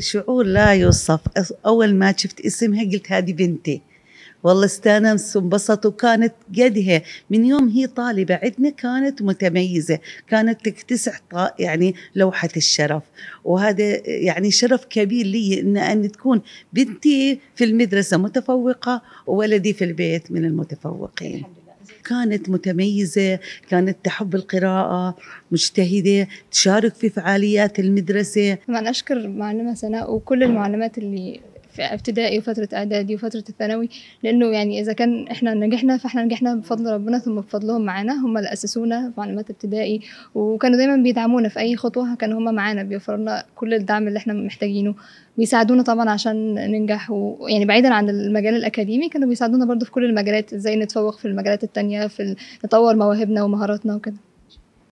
شعور لا يوصف اول ما شفت اسمها قلت هذه بنتي والله استانست وانبسط وكانت قدها من يوم هي طالبة عندنا كانت متميزة كانت تكتسح يعني لوحة الشرف وهذا يعني شرف كبير لي إن, أن تكون بنتي في المدرسة متفوقة وولدي في البيت من المتفوقين كانت متميزة كانت تحب القراءة مجتهدة تشارك في فعاليات المدرسة طبعا أشكر معلمة سناء وكل المعلمات اللي في ابتدائي وفترة إعدادي وفترة الثانوي لأنه يعني إذا كان إحنا نجحنا فإحنا نجحنا بفضل ربنا ثم بفضلهم معانا هم اللي أسسونا في معلومات ابتدائي وكانوا دايما بيدعمونا في أي خطوة كانوا هم معانا بيوفروا لنا كل الدعم اللي إحنا محتاجينه بيساعدونا طبعا عشان ننجح ويعني بعيدا عن المجال الأكاديمي كانوا بيساعدونا برضو في كل المجالات إزاي نتفوق في المجالات التانية في نطور مواهبنا ومهاراتنا وكده